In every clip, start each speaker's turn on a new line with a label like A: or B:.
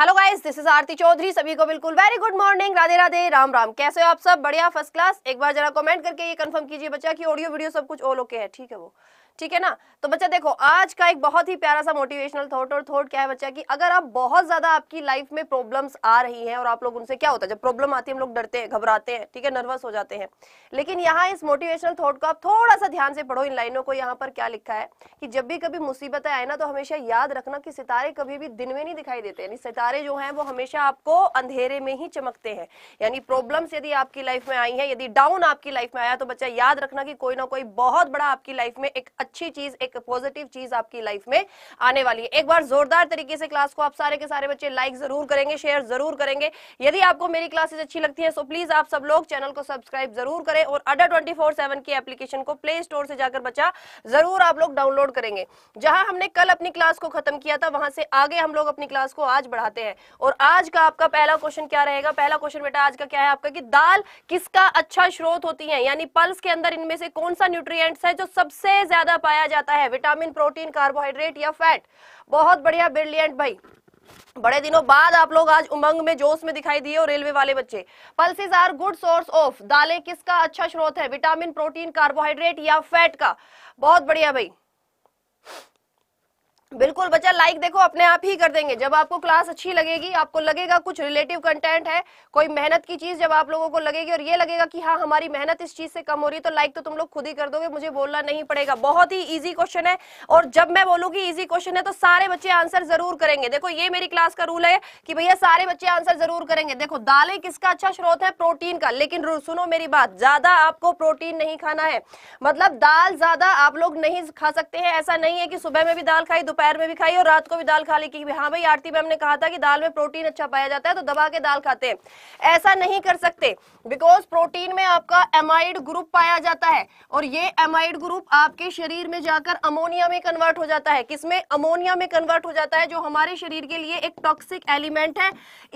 A: hello guys this is Aarti Chaudhary सभी को बिल्कुल very good morning Radhe Radhe Ram Ram कैसे हो आप सब बढ़िया फर्स्ट क्लास एक बार जरा कमेंट करके ये कंफर्म कीजिए बच्चा कि ऑडियो वीडियो सब कुछ ओल ओके है ठीक है वो ठीक है ना तो बच्चा देखो आज का एक बहुत ही प्यारा सा मोटिवेशनल थॉट और थॉट क्या है बच्चा कि अगर आप बहुत ज्यादा आपकी लाइफ में प्रॉब्लम्स आ रही हैं और आप लोग उनसे क्या होता है जब प्रॉब्लम आती है हम लोग डरते हैं घबराते हैं ठीक है नर्वस हो जाते हैं लेकिन यहाँ इस मोटिवेशनल थॉट को आप थोड़ा सा ध्यान से पढ़ो इन लाइनों को यहाँ पर क्या लिखा है कि जब भी कभी मुसीबत आए ना तो हमेशा याद रखना कि सितारे कभी भी दिन में नहीं दिखाई देते यानी सितारे जो है वो हमेशा आपको अंधेरे में ही चमकते हैं यानी प्रॉब्लम्स यदि आपकी लाइफ में आई है यदि डाउन आपकी लाइफ में आया तो बच्चा याद रखना कि कोई ना कोई बहुत बड़ा आपकी लाइफ में एक अच्छी चीज एक पॉजिटिव चीज आपकी लाइफ में आने वाली है एक बार जोरदार तरीके से क्लास को आप सारे के सारे बच्चे लाइक जरूर करेंगे शेयर जरूर करेंगे यदि आपको मेरी क्लासेज अच्छी लगती है सो प्लीज आप सब लोग चैनल को सब्सक्राइब जरूर करें और अडर ट्वेंटी फोर सेवन की एप्लीकेशन को प्ले स्टोर से जाकर बच्चा जरूर आप लोग डाउनलोड करेंगे जहां हमने कल अपनी क्लास को खत्म किया था वहां से आगे हम लोग अपनी क्लास को आज बढ़ाते हैं और आज का आपका पहला क्वेश्चन क्या रहेगा पहला क्वेश्चन बेटा आज का क्या है आपका कि दाल किसका अच्छा स्रोत होती है यानी पल्स के अंदर इनमें से कौन सा न्यूट्रिएंट्स है जो सबसे ज्यादा ज्यादा पाया जाता है विटामिन प्रोटीन कार्बोहाइड्रेट या फैट बहुत बढ़िया ब्रिलियंट भाई बड़े दिनों बाद आप लोग आज उमंग में जोश में दिखाई दिए और रेलवे वाले बच्चे pulses are good source of दालें किसका अच्छा स्रोत है विटामिन प्रोटीन कार्बोहाइड्रेट या फैट का बहुत बढ़िया भाई बिल्कुल बच्चा लाइक देखो अपने आप ही कर देंगे जब आपको क्लास अच्छी लगेगी आपको लगेगा कुछ रिलेटिव कंटेंट है कोई मेहनत की चीज जब आप लोगों को लगेगी और ये लगेगा कि हाँ हमारी मेहनत इस चीज से कम हो रही है तो लाइक तो तुम लोग खुद ही कर दोगे मुझे बोलना नहीं पड़ेगा बहुत ही इजी क्वेश्चन है और जब मैं बोलूंगी ईजी क्वेश्चन है तो सारे बच्चे आंसर जरूर करेंगे देखो ये मेरी क्लास का रूल है कि भैया सारे बच्चे आंसर जरूर करेंगे देखो दालें किसका अच्छा स्रोत है प्रोटीन का लेकिन सुनो मेरी बात ज्यादा आपको प्रोटीन नहीं खाना है मतलब दाल ज्यादा आप लोग नहीं खा सकते हैं ऐसा नहीं है कि सुबह में भी दाल खाई दोपहर में भी खाई और रात को भी दाल खा ली क्योंकि हाँ भाई आरती मैम ने कहा था कि दाल में प्रोटीन अच्छा पाया जाता है तो दबा के दाल खाते हैं ऐसा नहीं कर सकते बिकॉज प्रोटीन में आपका एमाइड ग्रुप पाया जाता है और ये एमाइड ग्रुप आपके शरीर में जाकर अमोनिया में कन्वर्ट हो जाता है किसमें अमोनिया में कन्वर्ट हो जाता है जो हमारे शरीर के लिए एक टॉक्सिक एलिमेंट है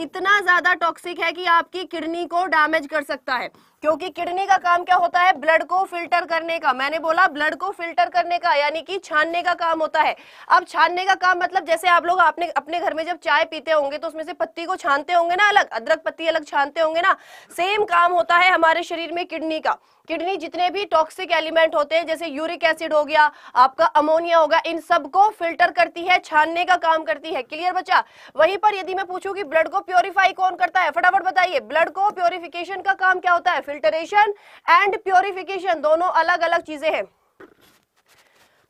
A: इतना ज्यादा टॉक्सिक है कि आपकी किडनी को डैमेज कर सकता है क्योंकि किडनी का काम क्या होता है ब्लड को फिल्टर करने का मैंने बोला ब्लड को फिल्टर करने का यानी कि छानने का काम होता है अब छानने का काम मतलब जैसे आप लोग आपने अपने घर में जब चाय पीते होंगे तो उसमें से पत्ती को छानते होंगे ना अलग अदरक पत्ती अलग छानते होंगे ना सेम काम होता है हमारे शरीर में किडनी का किडनी जितने भी टॉक्सिक एलिमेंट होते हैं जैसे यूरिक एसिड हो गया आपका अमोनिया होगा इन सबको फिल्टर करती है छानने का काम करती है क्लियर बच्चा वहीं पर यदि मैं पूछूं कि ब्लड को प्योरीफाई कौन करता है फटाफट बताइए ब्लड को प्योरिफिकेशन का काम क्या होता है फिल्टरेशन एंड प्योरिफिकेशन दोनों अलग अलग चीजें हैं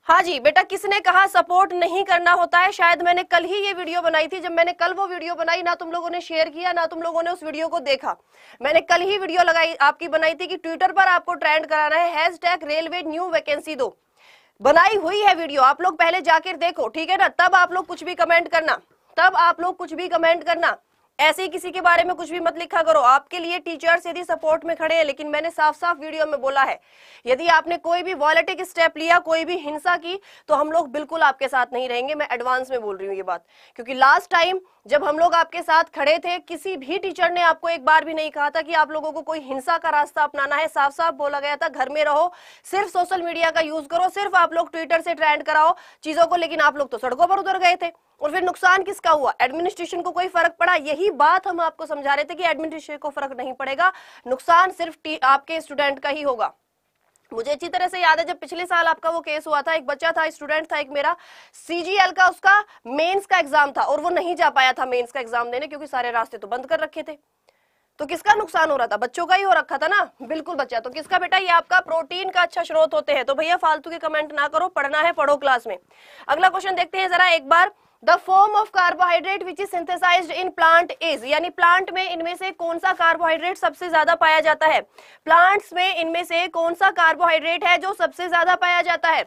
A: हाँ जी बेटा किसने कहा सपोर्ट नहीं करना होता है शायद मैंने कल ही ये वीडियो बनाई थी जब मैंने कल वो वीडियो बनाई ना तुम लोगों ने शेयर किया ना तुम लोगों ने उस वीडियो को देखा मैंने कल ही वीडियो लगाई आपकी बनाई थी कि ट्विटर पर आपको ट्रेंड कराना है टैग रेलवे न्यू वैकेंसी दो बनाई हुई है वीडियो आप लोग पहले जाकर देखो ठीक है ना तब आप लोग कुछ भी कमेंट करना तब आप लोग कुछ भी कमेंट करना ऐसे ही किसी के बारे में कुछ भी मत लिखा करो आपके लिए टीचर्स यदि सपोर्ट में खड़े हैं लेकिन मैंने साफ साफ वीडियो में बोला है यदि आपने कोई भी वॉलेटिक स्टेप लिया कोई भी हिंसा की तो हम लोग बिल्कुल आपके साथ नहीं रहेंगे मैं एडवांस में बोल रही हूँ ये बात क्योंकि लास्ट टाइम जब हम लोग आपके साथ खड़े थे किसी भी टीचर ने आपको एक बार भी नहीं कहा था कि आप लोगों को कोई हिंसा का रास्ता अपनाना है साफ साफ बोला गया था घर में रहो सिर्फ सोशल मीडिया का यूज करो सिर्फ आप लोग ट्विटर से ट्रेंड कराओ चीजों को लेकिन आप लोग तो सड़कों पर उतर गए थे और फिर नुकसान किसका हुआ एडमिनिस्ट्रेशन को कोई फर्क पड़ा यही बात हम आपको समझा रहे थे कि एडमिनिस्ट्रेशन को फर्क नहीं पड़ेगा नुकसान सिर्फ आपके स्टूडेंट का ही होगा मुझे अच्छी तरह से याद है जब पिछले साल आपका वो केस हुआ था एक बच्चा था स्टूडेंट था एक मेरा सीजीएल का उसका मेंस का एग्जाम था और वो नहीं जा पाया था मेंस का एग्जाम देने क्योंकि सारे रास्ते तो बंद कर रखे थे तो किसका नुकसान हो रहा था बच्चों का ही हो रखा था ना बिल्कुल बच्चा तो किसका बेटा ये आपका प्रोटीन का अच्छा स्रोत होते हैं तो भैया फालतू के कमेंट ना करो पढ़ना है पढ़ो क्लास में अगला क्वेश्चन देखते हैं जरा एक बार the form of carbohydrate which is synthesize in plant is यानी प्लांट में इनमें से कौन सा कार्बोहाइड्रेट सबसे ज्यादा पाया जाता है प्लांट्स में इनमें से कौन सा कार्बोहाइड्रेट है जो सबसे ज्यादा पाया जाता है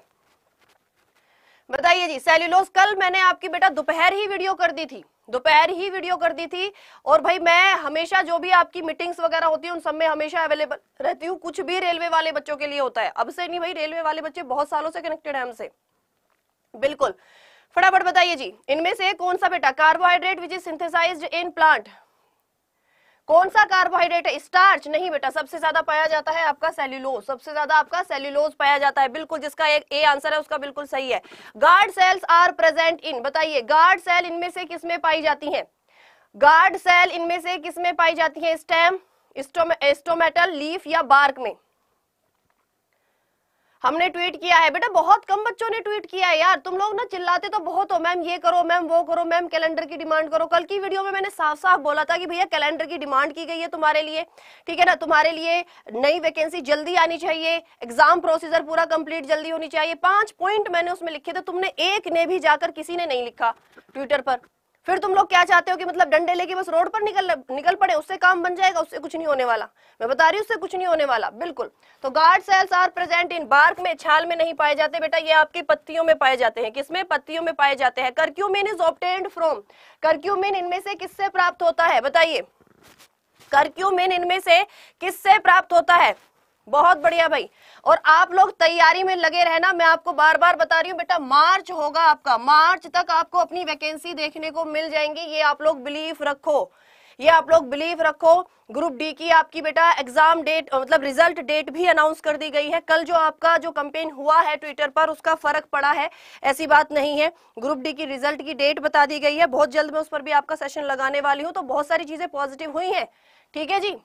A: बताइए जी सेल्यूलोज कल मैंने आपकी बेटा दोपहर ही वीडियो कर दी थी दोपहर ही वीडियो कर दी थी और भाई मैं हमेशा जो भी आपकी मीटिंग्स वगैरह होती है उन सब में हमेशा अवेलेबल रहती हूँ कुछ भी रेलवे वाले बच्चों के लिए होता है अब से नहीं भाई रेलवे वाले बच्चे बहुत सालों से कनेक्टेड है हमसे बिल्कुल फटाफट बताइए जी इनमें से कौन सा बेटा carbohydrate which is synthesize in plant कौन सा कार्बोहाइड्रेट है स्टार्च नहीं बेटा सबसे ज्यादा पाया जाता है आपका सेल्यूलोज सबसे ज्यादा आपका सेल्यूलोज पाया जाता है बिल्कुल जिसका एक ए आंसर है उसका बिल्कुल सही है guard cells are present in बताइए गार्ड सेल इनमें से किसमें पाई जाती है गार्ड सेल इनमें से किसमें पाई जाती है स्टेम स्टोमेटल लीफ या बार्क में हमने ट्वीट किया है बेटा बहुत कम बच्चों ने ट्वीट किया है यार तुम लोग ना चिल्लाते तो बहुत हो मैम ये करो मैम वो करो मैम कैलेंडर की डिमांड करो कल की वीडियो में मैंने साफ साफ बोला था कि भैया कैलेंडर की डिमांड की गई है तुम्हारे लिए ठीक है ना तुम्हारे लिए नई वैकेंसी जल्दी आनी चाहिए एग्जाम प्रोसीजर पूरा कंप्लीट जल्दी होनी चाहिए पांच पॉइंट मैंने उसमें लिखे थे तुमने एक ने भी जाकर किसी ने नहीं लिखा ट्विटर पर फिर तुम लोग क्या चाहते हो कि मतलब डंडे लेके बस रोड पर निकल निकल पड़े उससे काम बन जाएगा उससे कुछ नहीं होने वाला मैं बता रही हूँ उससे कुछ नहीं होने वाला बिल्कुल तो guard cells are present in bark में छाल में नहीं पाए जाते बेटा ये आपकी पत्तियों में पाए जाते हैं किसमें पत्तियों में पाए जाते हैं curcumin is obtained from curcumin इनमें से किससे प्राप्त होता है बताइए कर्क्यूमिन इनमें से किससे प्राप्त होता है बहुत बढ़िया भाई और आप लोग तैयारी में लगे रहना मैं आपको बार बार बता रही हूँ बेटा मार्च होगा आपका मार्च तक आपको अपनी वैकेंसी देखने को मिल जाएंगी ये आप लोग बिलीफ रखो ये आप लोग बिलीफ रखो ग्रुप डी की आपकी बेटा एग्जाम डेट मतलब रिजल्ट डेट भी अनाउंस कर दी गई है कल जो आपका जो कंपेन हुआ है ट्विटर पर उसका फर्क पड़ा है ऐसी बात नहीं है ग्रुप डी की रिजल्ट की डेट बता दी गई है बहुत जल्द मैं उस पर भी आपका सेशन लगाने वाली हूँ तो बहुत सारी चीजें पॉजिटिव हुई है ठीक है जी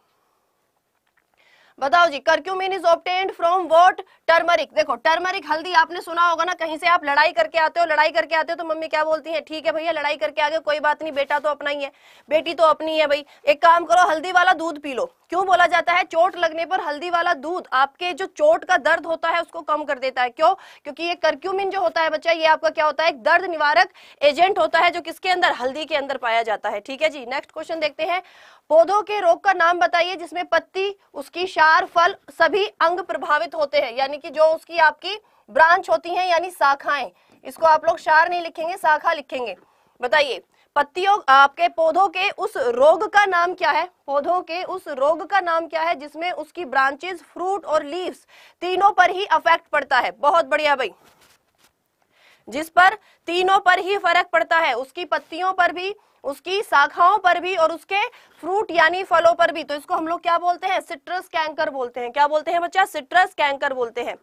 A: बताओ जी curcumin is obtained from what turmeric देखो टर्मरिक हल्दी आपने सुना होगा ना कहीं से आप लड़ाई करके आते हो लड़ाई करके आते हो तो मम्मी क्या बोलती है ठीक है भैया लड़ाई करके आगे कोई बात नहीं बेटा तो अपना ही है बेटी तो अपनी है भाई एक काम करो हल्दी वाला दूध पी लो क्यों बोला जाता है चोट लगने पर हल्दी वाला दूध आपके जो चोट का दर्द होता है उसको कम कर देता है क्यों क्योंकि ये करक्यूमिन जो होता है बच्चा ये आपका क्या होता है एक दर्द निवारक एजेंट होता है जो किसके अंदर हल्दी के अंदर पाया जाता है ठीक है जी नेक्स्ट क्वेश्चन देखते हैं पौधों के रोग का नाम बताइए जिसमें पत्ती उसकी शार फल सभी अंग प्रभावित होते हैं यानी कि जो उसकी आपकी ब्रांच होती हैं यानी शाखाएं इसको आप लोग शार नहीं लिखेंगे शाखा लिखेंगे बताइए पत्तियों आपके पौधों के उस रोग का नाम क्या है पौधों के उस रोग का नाम क्या है जिसमें उसकी ब्रांचेस फ्रूट और लीव्स तीनों पर ही अफेक्ट पड़ता है बहुत बढ़िया भाई जिस पर तीनों पर ही फर्क पड़ता है उसकी पत्तियों पर भी उसकी शाखाओं पर भी और उसके फ्रूट यानी फलों पर भी तो इसको हम लोग क्या बोलते हैं सिट्रस कैंकर बोलते हैं क्या बोलते हैं बच्चा सिट्रस कैंकर बोलते हैं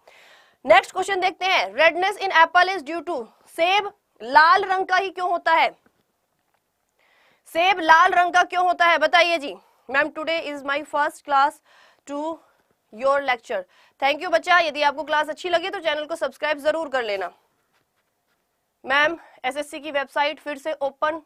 A: नेक्स्ट क्वेश्चन देखते हैं redness in apple is due to सेब लाल रंग का ही क्यों होता है सेब लाल रंग का क्यों होता है बताइए जी ma'am today is my first class to your lecture thank you बच्चा यदि आपको क्लास अच्छी लगी तो चैनल को सब्सक्राइब जरूर कर लेना मैम एसएससी की वेबसाइट फिर से ओपन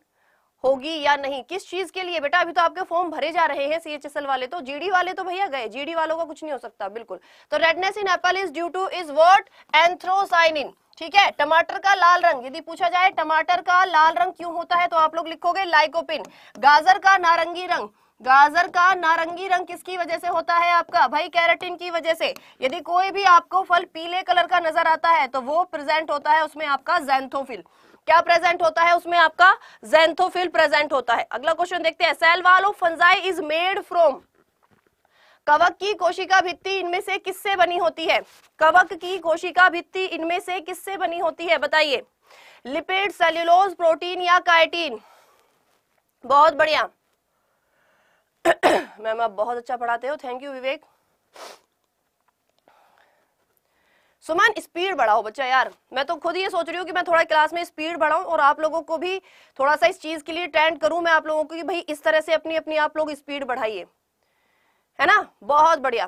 A: होगी या नहीं किस चीज के लिए बेटा अभी तो आपके फॉर्म भरे जा रहे हैं सीएचएसएल वाले तो जीडी वाले तो भैया गए जीडी वालों का कुछ नहीं हो सकता बिल्कुल तो redness in apple is due to is what anthocyanin ठीक है टमाटर का लाल रंग यदि पूछा जाए टमाटर का लाल रंग क्यों होता है तो आप लोग लिखोगे लाइकोपिन गाजर का नारंगी रंग गाजर का नारंगी रंग किसकी वजह से होता है आपका भाई कैरेटिन की वजह से यदि कोई भी आपको फल पीले कलर का नजर आता है तो वो प्रेजेंट होता है उसमें आपका जैंथोफिल क्या प्रेजेंट होता है उसमें आपका जेंथोफिल प्रेजेंट होता है अगला क्वेश्चन देखते हैं cell wall of fungi is made from कवक की कोशिका भित्ति इनमें से किससे बनी होती है कवक की कोशिका भित्ति इनमें से किससे बनी होती है बताइए लिपिड सेल्यूलोज प्रोटीन या काइटीन बहुत बढ़िया मैम आप बहुत अच्छा पढ़ाते हो thank you Vivek Suman speed बढ़ाओ बच्चा यार मैं तो खुद ये सोच रही हूँ कि मैं थोड़ा क्लास में स्पीड बढ़ाऊँ और आप लोगों को भी थोड़ा सा इस चीज़ के लिए ट्रेंड करूँ मैं आप लोगों को कि भाई इस तरह से अपनी अपनी आप लोग स्पीड बढ़ाइए है ना बहुत बढ़िया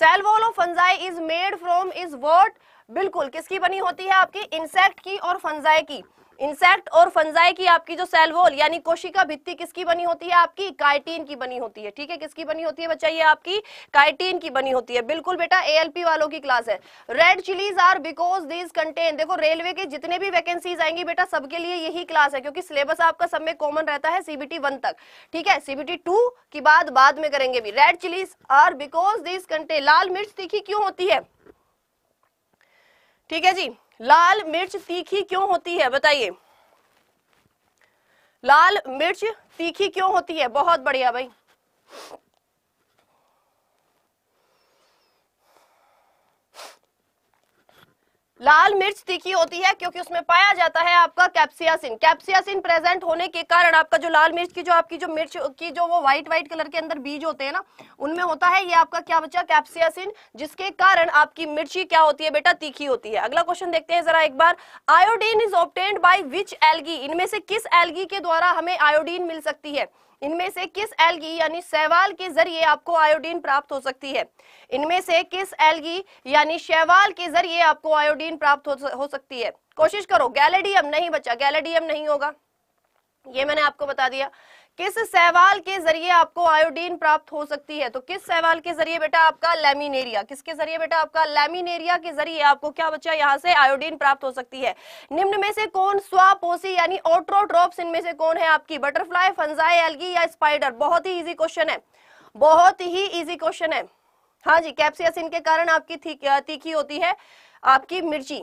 A: cell wall of fungi is made from is what बिल्कुल किसकी बनी होती है आपकी इंसेक्ट की और फंजाई की इंसेक्ट और फंजाई की आपकी जो सेल वॉल यानी कोशिका भित्ति किसकी बनी होती है आपकी काइटीन की बनी होती है ठीक है किसकी बनी होती है बच्चा ये आपकी काइटीन की बनी होती है बिल्कुल बेटा एएलपी वालों की क्लास है red chilies are because these contain देखो रेलवे के जितने भी वैकेंसीज आएंगी बेटा सबके लिए यही क्लास है क्योंकि सिलेबस आपका सब में कॉमन रहता है सीबीटी वन तक ठीक है सीबीटी टू की बाद बाद में करेंगे भी red chilies are because these contain लाल मिर्च तीखी क्यों होती है ठीक है जी लाल मिर्च तीखी क्यों होती है बताइए लाल मिर्च तीखी क्यों होती है बहुत बढ़िया भाई लाल मिर्च तीखी होती है क्योंकि उसमें पाया जाता है आपका कैप्सियासिन कैप्सियासिन प्रेजेंट होने के कारण आपका जो लाल मिर्च की जो आपकी जो मिर्च की जो वो व्हाइट व्हाइट कलर के अंदर बीज होते हैं ना उनमें होता है ये आपका क्या बच्चा कैप्सियासिन जिसके कारण आपकी मिर्ची क्या होती है बेटा तीखी होती है अगला क्वेश्चन देखते हैं जरा एक बार iodine is obtained by which algae इनमें से किस एलगी के द्वारा हमें आयोडीन मिल सकती है इनमें से किस एलगी यानी शैवाल के जरिए आपको आयोडीन प्राप्त हो सकती है इनमें से किस एलगी यानी शैवाल के जरिए आपको आयोडीन प्राप्त हो सकती है कोशिश करो गैलेडियम नहीं बचा गैलेडियम नहीं होगा ये मैंने आपको बता दिया किस सहवाल के जरिए आपको आयोडीन प्राप्त हो सकती है तो किस सहवाल के जरिए बेटा आपका लेमिनेरिया किसके जरिए बेटा आपका लेमिनेरिया के जरिए आपको क्या बच्चा यहाँ से आयोडीन प्राप्त हो सकती है निम्न में से कौन स्वापोसी यानी ओट्रोट्रोप्स इनमें से कौन है आपकी बटरफ्लाई फंजाई एलगी या स्पाइडर बहुत ही इजी क्वेश्चन है बहुत ही इजी क्वेश्चन है हाँ जी कैप्सियस इनके कारण आपकी तीखी होती है आपकी मिर्ची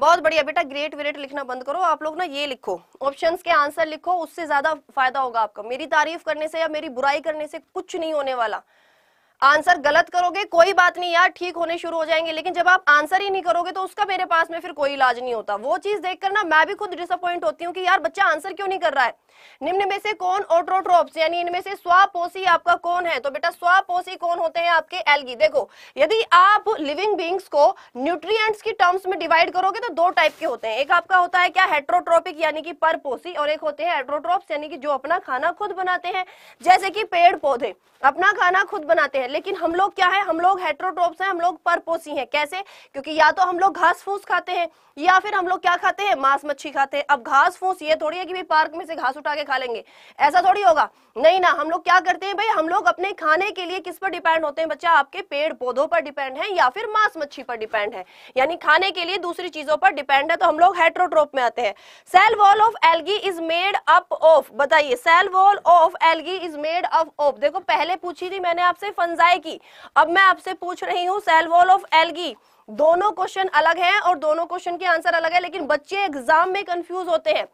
A: बहुत बढ़िया बेटा ग्रेट वेरेट लिखना बंद करो आप लोग ना ये लिखो ऑप्शंस के आंसर लिखो उससे ज्यादा फायदा होगा आपका मेरी तारीफ करने से या मेरी बुराई करने से कुछ नहीं होने वाला आंसर गलत करोगे कोई बात नहीं यार ठीक होने शुरू हो जाएंगे लेकिन जब आप आंसर ही नहीं करोगे तो उसका मेरे पास में फिर कोई इलाज नहीं होता वो चीज देख ना मैं भी खुद डिसअपॉइंट होती हूँ कि यार बच्चा आंसर क्यों नहीं कर रहा है निम्न में से कौन ओट्रोट्रोप्स यानी इनमें से स्वापोसी आपका कौन है तो बेटा स्वापोसी कौन होते हैं आपके एलगी देखो यदि आप लिविंग बींग्स को न्यूट्रिय की टर्म्स में डिवाइड करोगे तो दो टाइप के होते हैं एक आपका होता है क्या हेट्रोट्रोपिक यानी कि परपोसी और एक होते हैं एट्रोट्रोप्स यानी कि जो अपना खाना खुद बनाते हैं जैसे कि पेड़ पौधे अपना खाना खुद बनाते हैं लेकिन हम लोग क्या है हम लोग हेट्रोट्रोप्स हैं हम लोग परपोसी हैं कैसे क्योंकि या तो हम लोग घास फूस खाते हैं या फिर हम लोग क्या खाते हैं मांस मच्छी खाते हैं अब घास फूस ये थोड़ी है कि भाई पार्क में से घास उठा के खा लेंगे ऐसा थोड़ी होगा नहीं ना हम लोग क्या करते हैं भाई हम लोग अपने खाने के लिए किस पर डिपेंड होते हैं बच्चा आपके पेड़ पौधों पर डिपेंड है या फिर मांस मच्छी पर डिपेंड है यानी खाने के लिए दूसरी चीजों पर डिपेंड है तो हम लोग हेट्रोट्रोप में आते हैं cell wall of algae is made up of बताइए cell wall of algae is made up of देखो पहले पूछी थी मैंने आपसे फंजा की अब मैं आपसे पूछ रही हूँ सेल वॉल ऑफ एल्गी दोनों क्वेश्चन अलग हैं और दोनों क्वेश्चन के आंसर अलग है लेकिन बच्चे एग्जाम में कंफ्यूज होते हैं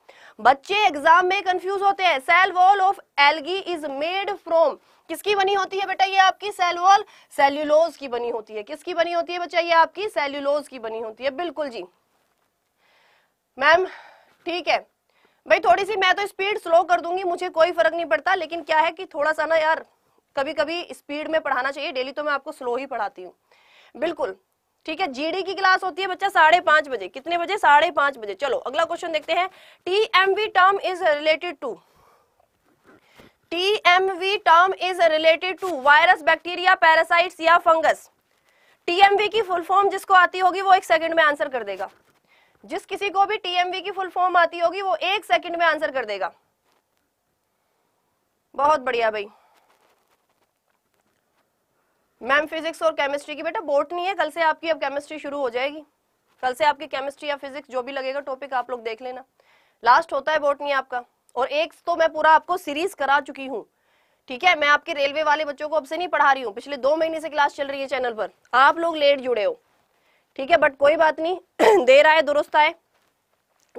A: बच्चे एग्जाम में कंफ्यूज होते हैं cell wall of algae is made from किसकी बनी होती है बेटा ये आपकी सेल वॉल सेल्यूलोज की बनी होती है किसकी बनी होती है बच्चा ये आपकी सेल्यूलोज की बनी होती है बिल्कुल जी मैम ठीक है भाई थोड़ी सी मैं तो स्पीड स्लो कर दूंगी मुझे कोई फर्क नहीं पड़ता लेकिन क्या है कि थोड़ा सा ना यार कभी कभी स्पीड में पढ़ाना चाहिए डेली तो मैं आपको स्लो ही पढ़ाती हूँ बिल्कुल ठीक है जीडी की क्लास होती है बच्चा साढ़े पांच बजे कितने बजे साढ़े पांच बजे चलो अगला क्वेश्चन देखते हैं T M V term is related to T M V term is related to virus bacteria parasites या फंगस टीएमवी की फुल फॉर्म जिसको आती होगी वो एक सेकंड में आंसर कर देगा जिस किसी को भी टीएमवी की फुल फॉर्म आती होगी वो एक सेकंड में आंसर कर देगा बहुत बढ़िया भाई मैम फिजिक्स और केमिस्ट्री की बेटा बोर्ड नहीं है कल से आपकी अब केमिस्ट्री शुरू हो जाएगी कल से आपकी केमिस्ट्री या फिजिक्स जो भी लगेगा टॉपिक आप लोग देख लेना लास्ट होता है बोर्ड नहीं आपका और एक तो मैं पूरा आपको सीरीज करा चुकी हूँ ठीक है मैं आपके रेलवे वाले बच्चों को अब से नहीं पढ़ा रही हूँ पिछले दो महीने से क्लास चल रही है चैनल पर आप लोग लेट जुड़े हो ठीक है बट कोई बात नहीं देर आए दुरुस्त आए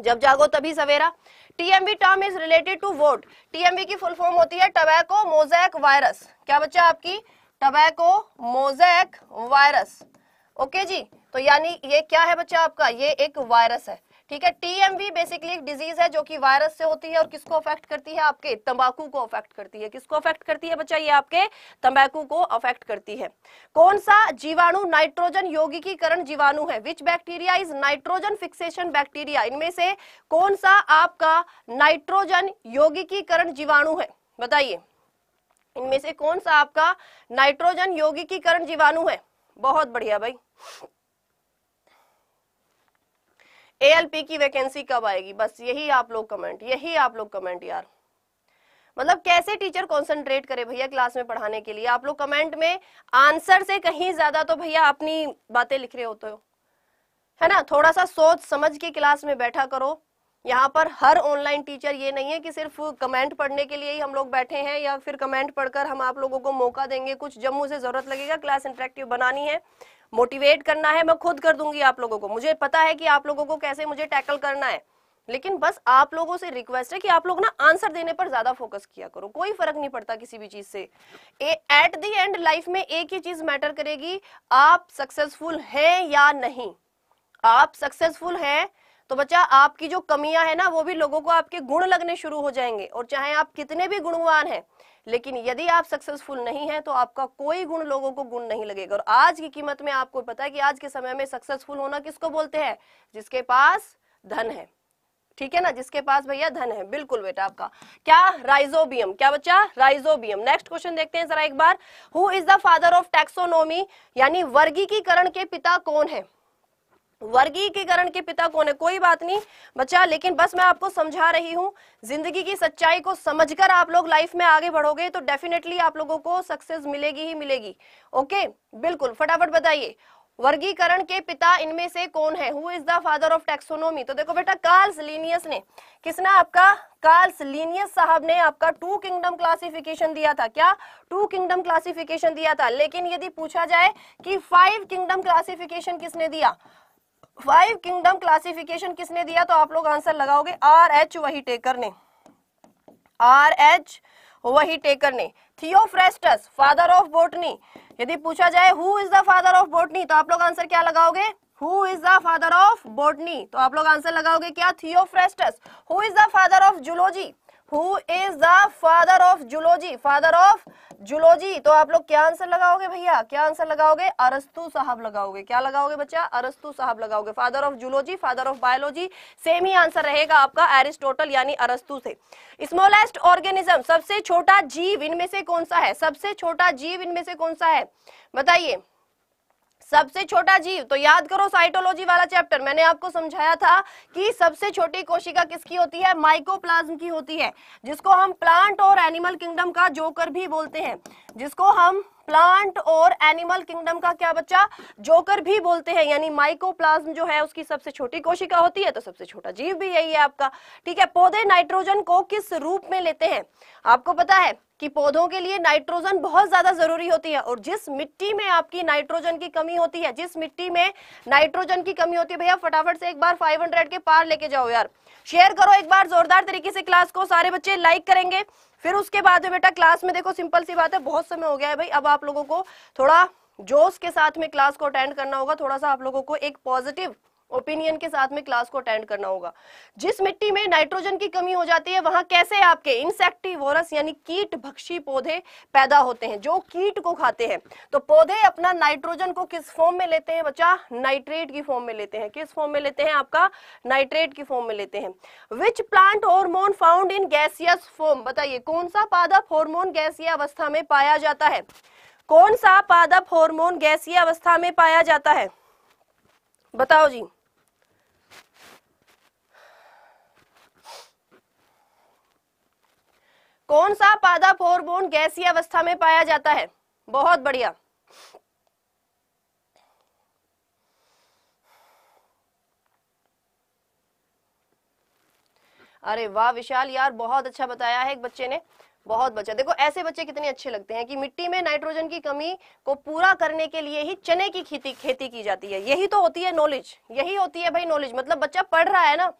A: जब जागो तभी सवेरा TMV term is related to what TMV की फुल फॉर्म होती है टबैको मोजैक वायरस क्या बच्चा आपकी टबैको मोजैक वायरस ओके जी तो यानी ये क्या है बच्चा आपका ये एक वायरस है ठीक है टीएमवी बेसिकली एक डिजीज है जो कि वायरस से होती है और किसको अफेक्ट करती है आपके तंबाकू को अफेक्ट करती है किसको अफेक्ट करती है बच्चा ये आपके तंबाकू को अफेक्ट करती है कौन सा जीवाणु नाइट्रोजन यौगिकीकरण जीवाणु है which bacteria is nitrogen fixation bacteria इनमें से कौन सा आपका नाइट्रोजन यौगिकीकरण जीवाणु है बताइए इनमें से कौन सा आपका नाइट्रोजन यौगिकीकरण जीवाणु है बहुत बढ़िया भाई एएलपी की वैकेंसी कब आएगी बस यही आप लोग कमेंट यही आप लोग कमेंट यार मतलब कैसे टीचर कंसंट्रेट करे भैया क्लास में पढ़ाने के लिए आप लोग कमेंट में आंसर से कहीं ज्यादा तो भैया अपनी बातें लिख रहे होते हो है ना थोड़ा सा सोच समझ के क्लास में बैठा करो यहाँ पर हर ऑनलाइन टीचर ये नहीं है कि सिर्फ कमेंट पढ़ने के लिए ही हम लोग बैठे हैं या फिर कमेंट पढ़कर हम आप लोगों को मौका देंगे कुछ जब मुझे जरूरत लगेगा क्लास इंटरेक्टिव बनानी है मोटिवेट करना है मैं खुद कर दूंगी आप लोगों को मुझे पता है कि आप लोगों को कैसे मुझे टैकल करना है लेकिन बस आप लोगों से रिक्वेस्ट है कि आप लोग ना आंसर देने पर ज्यादा फोकस किया करो कोई फर्क नहीं पड़ता किसी भी चीज से एट दी एंड लाइफ में एक ही चीज मैटर करेगी आप सक्सेसफुल हैं या नहीं आप सक्सेसफुल हैं तो बच्चा आपकी जो कमियां है ना वो भी लोगों को आपके गुण लगने शुरू हो जाएंगे और चाहे आप कितने भी गुणवान हैं लेकिन यदि आप सक्सेसफुल नहीं हैं तो आपका कोई गुण लोगों को गुण नहीं लगेगा और आज की कीमत में आपको पता है कि आज के समय में सक्सेसफुल होना किसको बोलते हैं जिसके पास धन है ठीक है ना जिसके पास भैया धन है बिल्कुल बेटा आपका क्या राइजोबियम क्या बच्चा राइजोबियम नेक्स्ट क्वेश्चन देखते हैं जरा एक बार who is the father of taxonomy यानी वर्गीकरण के पिता कौन है वर्गीकरण के पिता कौन है कोई बात नहीं बच्चा लेकिन बस मैं आपको समझा रही हूँ जिंदगी की सच्चाई को समझकर आप लोग लाइफ में आगे बढ़ोगे तो डेफिनेटली आप लोगों को सक्सेस मिलेगी ही मिलेगी ओके बिल्कुल फटाफट बताइए वर्गीकरण के पिता इनमें से कौन है who is the father of taxonomy तो देखो बेटा कार्ल्स लीनियस ने किसने आपका कार्ल्स लीनियस साहब ने आपका टू किंगडम क्लासिफिकेशन दिया था क्या टू किंगडम क्लासिफिकेशन दिया था लेकिन यदि पूछा जाए कि फाइव किंगडम क्लासिफिकेशन किसने दिया फाइव किंगडम क्लासिफिकेशन किसने दिया तो आप लोग आंसर लगाओगे आर एच वही टेकर ने आर एच वही टेकर ने थियोफ्रेस्टस फादर ऑफ बोटनी यदि पूछा जाए who is the father of botany तो आप लोग आंसर क्या लगाओगे who is the father of botany तो आप लोग आंसर लगाओगे क्या Theophrastus who is the father of zoology who is the father of zoology father of zoology तो आप लोग क्या आंसर लगाओगे भैया क्या आंसर लगाओगे अरस्तु साहब लगाओगे क्या लगाओगे बच्चा अरस्तु साहब लगाओगे father of zoology father of biology same ही आंसर रहेगा आपका एरिस्टोटल यानी अरस्तु से स्मॉलेस्ट ऑर्गेनिज्म सबसे छोटा जीव इनमें से कौन सा है सबसे छोटा जीव इनमें से कौन सा है बताइए सबसे छोटा जीव तो याद करो साइटोलॉजी वाला चैप्टर मैंने आपको समझाया था कि सबसे छोटी कोशिका किसकी होती है माइकोप्लाज्म की होती है जिसको हम प्लांट और एनिमल किंगडम का जोकर भी बोलते हैं जिसको हम प्लांट और एनिमल किंगडम का क्या बच्चा जोकर भी बोलते हैं यानी माइकोप्लाज्म जो है उसकी सबसे छोटी कोशिका होती है तो सबसे छोटा जीव भी यही है आपका ठीक है पौधे नाइट्रोजन को किस रूप में लेते हैं आपको पता है कि पौधों के लिए नाइट्रोजन बहुत ज्यादा जरूरी होती है और जिस मिट्टी में आपकी नाइट्रोजन की कमी होती है जिस मिट्टी में नाइट्रोजन की कमी होती है भैया फटाफट से एक बार 500 के पार लेके जाओ यार शेयर करो एक बार जोरदार तरीके से क्लास को सारे बच्चे लाइक करेंगे फिर उसके बाद में बेटा क्लास में देखो सिंपल सी बात है बहुत समय हो गया है भाई अब आप लोगों को थोड़ा जोश के साथ में क्लास को अटेंड करना होगा थोड़ा सा आप लोगों को एक पॉजिटिव ओपिनियन के साथ में क्लास को अटेंड करना होगा जिस मिट्टी में नाइट्रोजन की कमी हो जाती है वहां कैसे आपके इंसेक्टिवोरस यानी कीट भक्षी पौधे पैदा होते हैं जो कीट को खाते हैं तो पौधे अपना नाइट्रोजन को किस फॉर्म में लेते हैं बच्चा नाइट्रेट की फॉर्म में लेते हैं किस फॉर्म में लेते हैं आपका नाइट्रेट की फॉर्म में लेते हैं which plant hormone found in gaseous form बताइए कौन सा पादप हॉर्मोन गैसीय अवस्था में पाया जाता है कौन सा पादप हॉर्मोन गैसीय अवस्था में पाया जाता है बताओ जी कौन सा पादा फोरबोन गैसीय अवस्था में पाया जाता है बहुत बढ़िया अरे वाह विशाल यार बहुत अच्छा बताया है एक बच्चे ने बहुत बच्चा देखो ऐसे बच्चे कितने अच्छे लगते हैं कि मिट्टी में नाइट्रोजन की कमी को पूरा करने के लिए ही चने की खेती खेती की जाती है यही तो होती है नॉलेज यही होती है भाई नॉलेज मतलब बच्चा पढ़ रहा है ना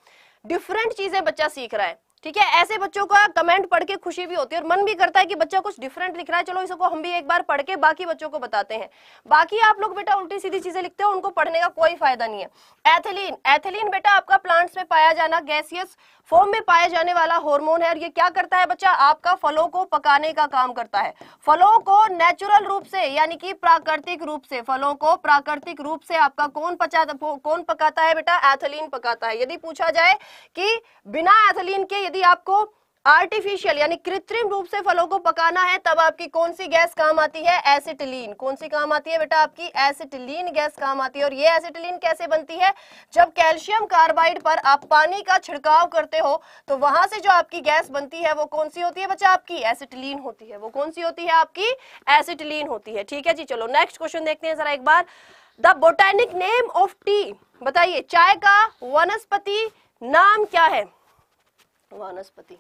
A: डिफरेंट चीजें बच्चा सीख रहा है ठीक है ऐसे बच्चों का कमेंट पढ़ के खुशी भी होती है और मन भी करता है कि बच्चा कुछ डिफरेंट लिख रहा है चलो इसको हम भी एक बार पढ़ के बाकी बच्चों को बताते हैं बाकी आप लोग बेटा उल्टी सीधी चीजें लिखते हो उनको पढ़ने का कोई फायदा नहीं है एथिलीन एथिलीन बेटा आपका प्लांट्स में पाया जाना गैसियस फॉर्म में पाया जाने वाला हॉर्मोन है और ये क्या करता है बच्चा आपका फलों को पकाने का काम करता है फलों को नेचुरल रूप से यानी कि प्राकृतिक रूप से फलों को प्राकृतिक रूप से आपका कौन पचा कौन पकाता है बेटा एथलीन पकाता है यदि पूछा जाए कि बिना एथलीन के यदि आपको आर्टिफिशियल यानी कृत्रिम रूप से फलों को पकाना है तब आपकी कौन सी गैस काम आती है एसिटिलीन कौन सी काम आती है बेटा आपकी एसिटिलीन गैस काम आती है और ये एसिटिलीन कैसे बनती है जब कैल्शियम कार्बाइड पर आप पानी का छिड़काव करते हो तो वहां से जो आपकी गैस बनती है वो कौन सी होती है बच्चा आपकी एसिटिलीन होती है वो कौन सी होती है आपकी एसिटिलीन होती है ठीक है जी चलो नेक्स्ट क्वेश्चन देखते हैं जरा एक बार the botanic name of tea बताइए चाय का वनस्पति नाम क्या है वनस्पति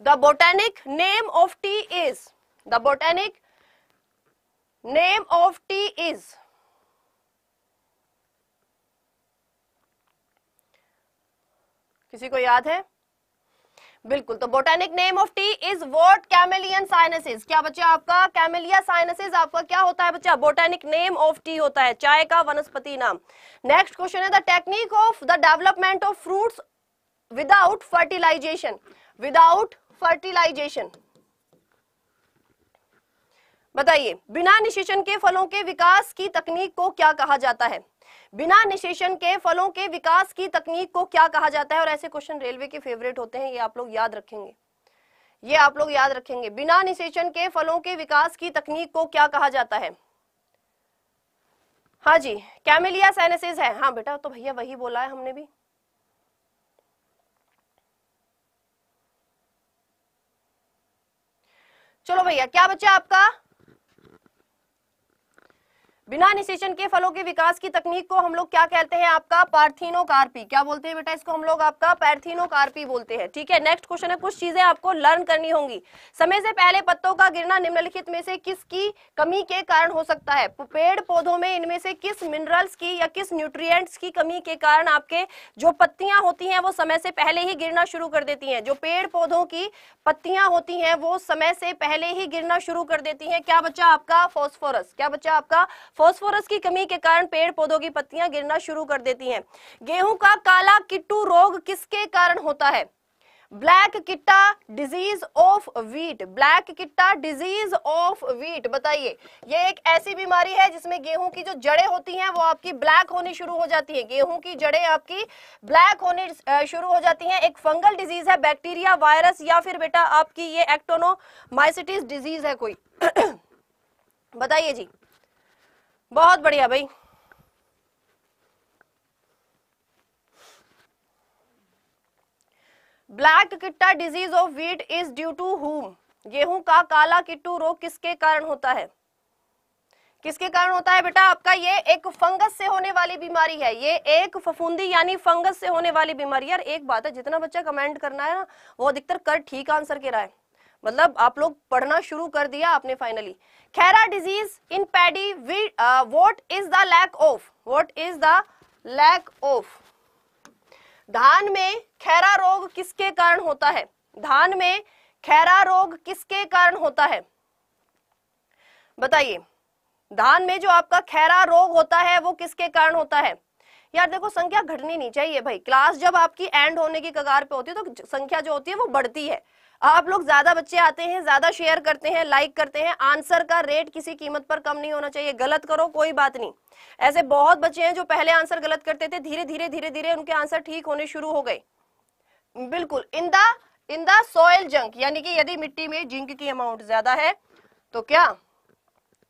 A: the botanic name of tea is the botanic name of tea is किसी को याद है बिल्कुल तो botanic name of tea is what camellia sinensis क्या बच्चा आपका कैमिलिया साइनसिस आपका क्या होता है बच्चा बोटेनिक नेम ऑफ टी होता है चाय का वनस्पति नाम नेक्स्ट क्वेश्चन है the technique of the development of fruits without fertilization without fertilization बताइए बिना निशेषण के फलों के विकास की तकनीक को क्या कहा जाता है बिना निशेषण के फलों के विकास की तकनीक को क्या कहा जाता है और ऐसे क्वेश्चन रेलवे के फेवरेट होते हैं ये आप लोग याद रखेंगे ये आप लोग याद रखेंगे बिना निशेषण के फलों के विकास की तकनीक को क्या कहा जाता है हाँ जी कैमिलिया सैनेसिस है हाँ बेटा तो भैया वही बोला है हमने भी चलो भैया क्या बचा आपका बिना निषेचन के फलों के विकास की तकनीक को हम लोग क्या कहते हैं आपका पार्थिनोकार्पी क्या बोलते हैं बेटा इसको हम लोग आपका पैरथिनोकार्पी बोलते हैं ठीक है नेक्स्ट क्वेश्चन है कुछ चीजें आपको लर्न करनी होंगी समय से पहले पत्तों का गिरना निम्नलिखित में से किसकी कमी के कारण हो सकता है पेड़ पौधों में इनमें से किस मिनरल्स की या किस न्यूट्रिय की कमी के कारण आपके जो पत्तियां होती है वो समय से पहले ही गिरना शुरू कर देती है जो पेड़ पौधों की पत्तियां होती है वो समय से पहले ही गिरना शुरू कर देती है क्या बच्चा आपका फॉस्फोरस क्या बच्चा आपका फॉस्फोरस की कमी के कारण पेड़ पौधों की पत्तियां गिरना शुरू कर देती हैं गेहूं का काला किट्टू रोग किसके कारण होता है ब्लैक किट्टा डिजीज ऑफ वीट ब्लैक किट्टा डिजीज ऑफ वीट बताइए ये एक ऐसी बीमारी है जिसमें गेहूं की जो जड़ें होती हैं वो आपकी ब्लैक होनी शुरू हो जाती है गेहूं की जड़ें आपकी ब्लैक होनी शुरू हो जाती हैं एक फंगल डिजीज है बैक्टीरिया वायरस या फिर बेटा आपकी ये एक्टोनोमाइसिटिस डिजीज है कोई बताइए जी बहुत बढ़िया भाई ब्लैक किट्टा disease of wheat is due to हुम गेहूं का काला किट्टू रोग किसके कारण होता है किसके कारण होता है बेटा आपका ये एक फंगस से होने वाली बीमारी है ये एक फफूंदी यानी फंगस से होने वाली बीमारी यार एक बात है जितना बच्चा कमेंट करना है ना वो अधिकतर कर ठीक आंसर के रहा है मतलब आप लोग पढ़ना शुरू कर दिया आपने फाइनली खैरा disease in paddy what is the lack of what is the lack of धान में खैरा रोग किसके कारण होता है धान में खैरा रोग किसके कारण होता है बताइए धान में जो आपका खैरा रोग होता है वो किसके कारण होता है यार देखो संख्या घटनी नहीं चाहिए भाई क्लास जब आपकी एंड होने की कगार पे होती है तो संख्या जो होती है वो बढ़ती है आप लोग ज्यादा बच्चे आते हैं ज्यादा शेयर करते हैं लाइक करते हैं आंसर का रेट किसी कीमत पर कम नहीं होना चाहिए गलत करो कोई बात नहीं ऐसे बहुत बच्चे हैं जो पहले आंसर गलत करते थे धीरे धीरे धीरे धीरे उनके आंसर ठीक होने शुरू हो गए बिल्कुल in the in the soil zinc यानी कि यदि मिट्टी में जिंक की अमाउंट ज्यादा है तो क्या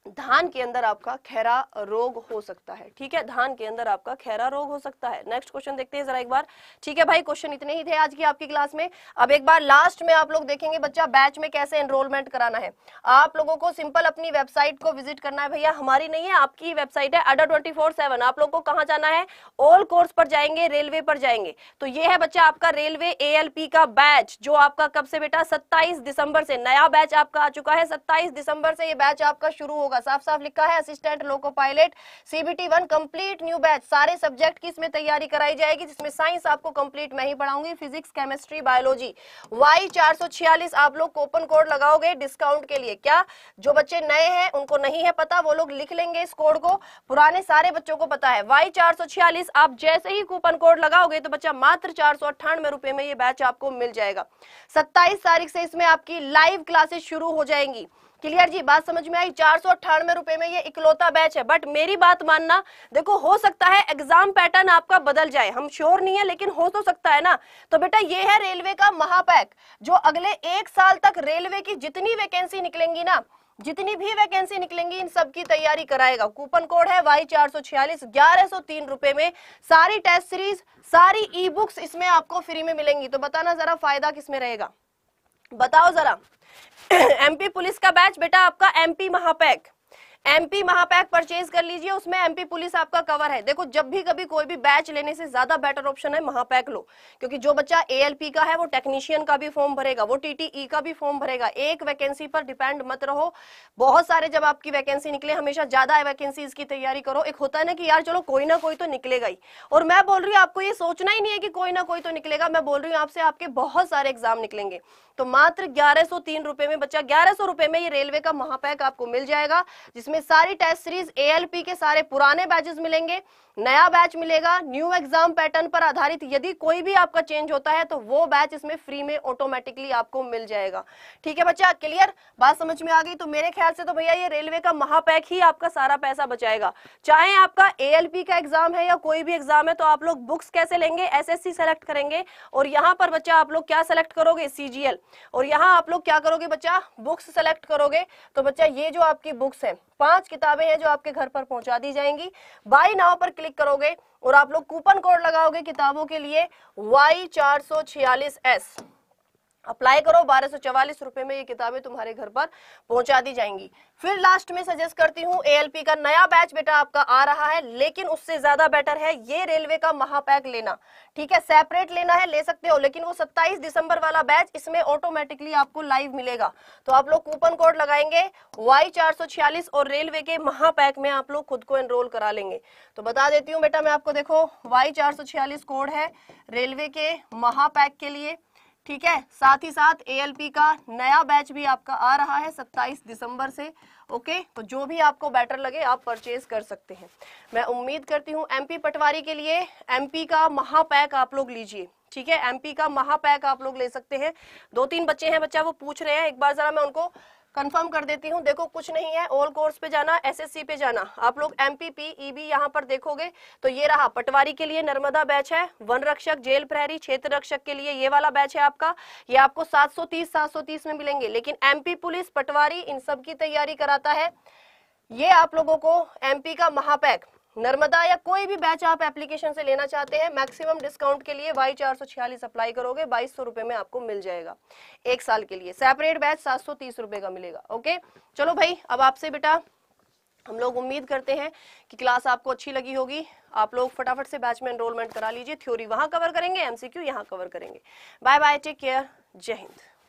A: धान के अंदर आपका खैरा रोग हो सकता है ठीक है धान के अंदर आपका खैरा रोग हो सकता है नेक्स्ट क्वेश्चन देखते हैं जरा एक बार ठीक है भाई क्वेश्चन इतने ही थे आज की आपकी क्लास में अब एक बार लास्ट में आप लोग देखेंगे बच्चा बैच में कैसे एनरोलमेंट कराना है आप लोगों को सिंपल अपनी वेबसाइट को विजिट करना है भैया हमारी नहीं है आपकी वेबसाइट है अडर ट्वेंटी आप लोग को कहाँ जाना है ऑल कोर्स पर जाएंगे रेलवे पर जाएंगे तो ये है बच्चा आपका रेलवे ए का बैच जो आपका कब से बेटा सत्ताईस दिसंबर से नया बैच आपका आ चुका है सत्ताईस दिसंबर से ये बैच आपका शुरू होगा होगा साफ साफ लिखा है assistant loco pilot CBT one complete new batch सारे सब्जेक्ट की इसमें तैयारी कराई जाएगी जिसमें साइंस आपको कंप्लीट मैं ही पढ़ाऊंगी फिजिक्स केमिस्ट्री बायोलॉजी वाई चार आप लोग कोपन कोड लगाओगे डिस्काउंट के लिए क्या जो बच्चे नए हैं उनको नहीं है पता वो लोग लिख लेंगे इस कोड को पुराने सारे बच्चों को पता है वाई चार आप जैसे ही कूपन कोड लगाओगे तो बच्चा मात्र चार सौ अट्ठानवे रुपए में ये बैच आपको मिल जाएगा सत्ताईस तारीख से इसमें आपकी लाइव क्लासेस शुरू हो जाएंगी क्लियर जी बात समझ में आई चार सौ अट्ठानवे रुपए में ये इकलौता बैच है बट मेरी बात मानना देखो हो सकता है एग्जाम पैटर्न आपका बदल जाए हम श्योर नहीं है लेकिन हो तो सकता है ना तो बेटा ये है रेलवे का महापैक जो अगले एक साल तक रेलवे की जितनी वैकेंसी निकलेंगी ना जितनी भी वैकेंसी निकलेंगी इन सब की तैयारी कराएगा कूपन कोड है वाई चार सौ छियालीस ग्यारह सौ तीन रुपए में सारी टेस्ट सीरीज सारी ई बुक्स इसमें आपको फ्री में मिलेंगी तो बताना जरा फायदा किसमें रहेगा बताओ जरा एमपी पुलिस का बैच बेटा आपका MP Mahapack MP Mahapack purchase कर लीजिए उसमें एमपी पुलिस आपका कवर है देखो जब भी कभी कोई भी बैच लेने से ज्यादा बेटर ऑप्शन है महापैक लो क्योंकि जो बच्चा एएलपी का है वो टेक्नीशियन का भी फॉर्म भरेगा वो टीटीई e का भी फॉर्म भरेगा एक वैकेंसी पर डिपेंड मत रहो बहुत सारे जब आपकी वैकेंसी निकले हमेशा ज्यादा वैकेंसीज की तैयारी करो एक होता है ना कि यार चलो कोई ना कोई तो निकलेगा ही और मैं बोल रही हूँ आपको ये सोचना ही नहीं है कि कोई ना कोई तो निकलेगा मैं बोल रही हूँ आपसे आपके बहुत सारे एग्जाम निकलेंगे तो मात्र ग्यारह सौ में बच्चा ग्यारह सौ में ये रेलवे का महापैक आपको मिल जाएगा जिसमें इसमें सारी टेस्ट सीरीज एएलपी के सारे पुराने बैचेस मिलेंगे नया बैच मिलेगा न्यू एग्जाम पैटर्न पर आधारित यदि कोई भी आपका चेंज होता है तो वो बैच इसमें फ्री में ऑटोमेटिकली आपको मिल जाएगा ठीक है बच्चा क्लियर बात समझ में आ गई तो मेरे ख्याल से तो भैया ये रेलवे का महापैक ही आपका सारा पैसा बचाएगा चाहे आपका एएलपी का एग्जाम है या कोई भी एग्जाम है तो आप लोग बुक्स कैसे लेंगे एस सेलेक्ट करेंगे और यहाँ पर बच्चा आप लोग क्या सेलेक्ट करोगे सीजीएल और यहाँ आप लोग क्या करोगे बच्चा बुक्स सेलेक्ट करोगे तो बच्चा ये जो आपकी बुक्स है पांच किताबें हैं जो आपके घर पर पहुंचा दी जाएंगी बाई नाव पर क्लिक करोगे और आप लोग कूपन कोड लगाओगे किताबों के लिए वाई चार सौ छियालीस एस अप्लाई करो बारह सौ चवालीस रुपए में ये किताबें तुम्हारे घर पर पहुंचा दी जाएंगी फिर लास्ट में सजेस्ट करती हूँ एएलपी का नया बैच बेटा आपका आ रहा है लेकिन उससे ज्यादा बेटर है ये रेलवे का महापैक लेना ठीक है सेपरेट लेना है ले सकते हो लेकिन वो 27 दिसंबर वाला बैच इसमें ऑटोमेटिकली आपको लाइव मिलेगा तो आप लोग कूपन कोड लगाएंगे वाई चार और रेलवे के महापैक में आप लोग खुद को एनरोल करा लेंगे तो बता देती हूँ बेटा मैं आपको देखो वाई चार कोड है रेलवे के महापैक के लिए ठीक है साथ ही साथ एएलपी का नया बैच भी आपका आ रहा है 27 दिसंबर से ओके तो जो भी आपको बेटर लगे आप परचेज कर सकते हैं मैं उम्मीद करती हूँ एमपी पटवारी के लिए एमपी का महापैक आप लोग लीजिए ठीक है एमपी का महापैक आप लोग ले सकते हैं दो तीन बच्चे हैं बच्चा वो पूछ रहे हैं एक बार जरा मैं उनको कंफर्म कर देती हूँ देखो कुछ नहीं है ऑल कोर्स पे जाना एसएससी पे जाना आप लोग एमपीपी ईबी e यहाँ पर देखोगे तो ये रहा पटवारी के लिए नर्मदा बैच है वन रक्षक जेल प्रहरी क्षेत्र रक्षक के लिए ये वाला बैच है आपका ये आपको 730 730 में मिलेंगे लेकिन एमपी पुलिस पटवारी इन सब की तैयारी कराता है ये आप लोगों को एमपी का महापैक नर्मदा या कोई भी बैच आप एप्लीकेशन से लेना चाहते हैं मैक्सिमम डिस्काउंट के लिए वाई चार सौ छियालीस अप्लाई करोगे बाईस सौ रुपए में आपको मिल जाएगा एक साल के लिए सेपरेट बैच सात सौ तीस रुपए का मिलेगा ओके चलो भाई अब आपसे बेटा हम लोग उम्मीद करते हैं कि क्लास आपको अच्छी लगी होगी आप लोग फटाफट से बैच में एनरोलमेंट करा लीजिए थ्योरी वहां कवर करेंगे एमसीक्यू यहां कवर करेंगे बाय बाय टेक केयर जय हिंद